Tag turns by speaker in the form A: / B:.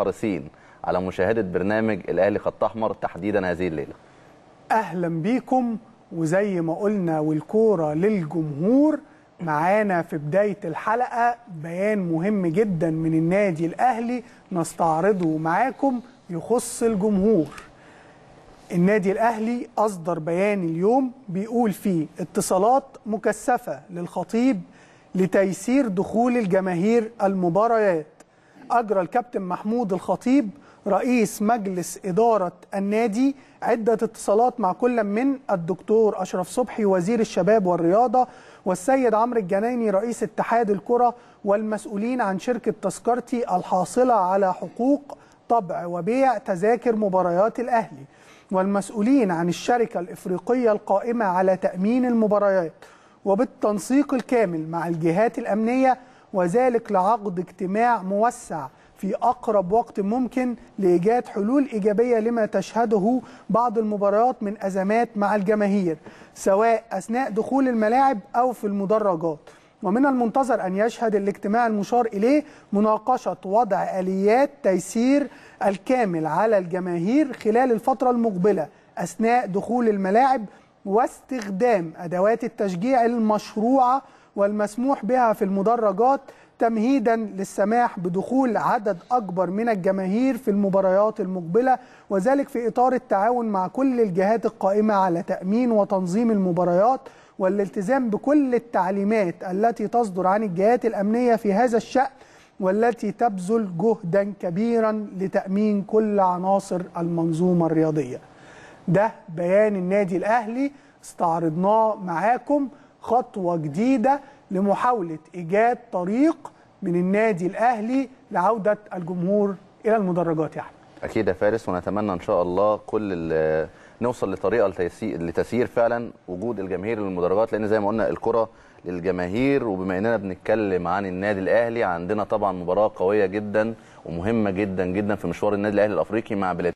A: حريصين على مشاهدة برنامج الأهلي خط أحمر تحديدا هذه الليلة
B: أهلا بيكم وزي ما قلنا والكورة للجمهور معانا في بداية الحلقة بيان مهم جدا من النادي الأهلي نستعرضه معاكم يخص الجمهور النادي الأهلي أصدر بيان اليوم بيقول فيه اتصالات مكثفة للخطيب لتيسير دخول الجماهير المباريات أجرى الكابتن محمود الخطيب رئيس مجلس إدارة النادي عدة اتصالات مع كل من الدكتور أشرف صبحي وزير الشباب والرياضة والسيد عمرو الجنايني رئيس اتحاد الكرة والمسؤولين عن شركة تذكرتي الحاصلة على حقوق طبع وبيع تذاكر مباريات الأهلي والمسؤولين عن الشركة الإفريقية القائمة على تأمين المباريات وبالتنسيق الكامل مع الجهات الأمنية وذلك لعقد اجتماع موسع في أقرب وقت ممكن لإيجاد حلول إيجابية لما تشهده بعض المباريات من أزمات مع الجماهير سواء أثناء دخول الملاعب أو في المدرجات ومن المنتظر أن يشهد الاجتماع المشار إليه مناقشة وضع آليات تيسير الكامل على الجماهير خلال الفترة المقبلة أثناء دخول الملاعب واستخدام أدوات التشجيع المشروعة والمسموح بها في المدرجات تمهيدا للسماح بدخول عدد أكبر من الجماهير في المباريات المقبلة وذلك في إطار التعاون مع كل الجهات القائمة على تأمين وتنظيم المباريات والالتزام بكل التعليمات التي تصدر عن الجهات الأمنية في هذا الشأن والتي تبذل جهدا كبيرا لتأمين كل عناصر المنظومة الرياضية ده بيان النادي الأهلي استعرضناه معاكم خطوه جديده لمحاوله ايجاد طريق من النادي الاهلي لعوده الجمهور الى المدرجات يعني.
A: اكيد يا فارس ونتمنى ان شاء الله كل نوصل لطريقه لتسيير فعلا وجود الجماهير للمدرجات لان زي ما قلنا الكره للجماهير وبما اننا بنتكلم عن النادي الاهلي عندنا طبعا مباراه قويه جدا ومهمه جدا جدا في مشوار النادي الاهلي الافريقي مع بلاد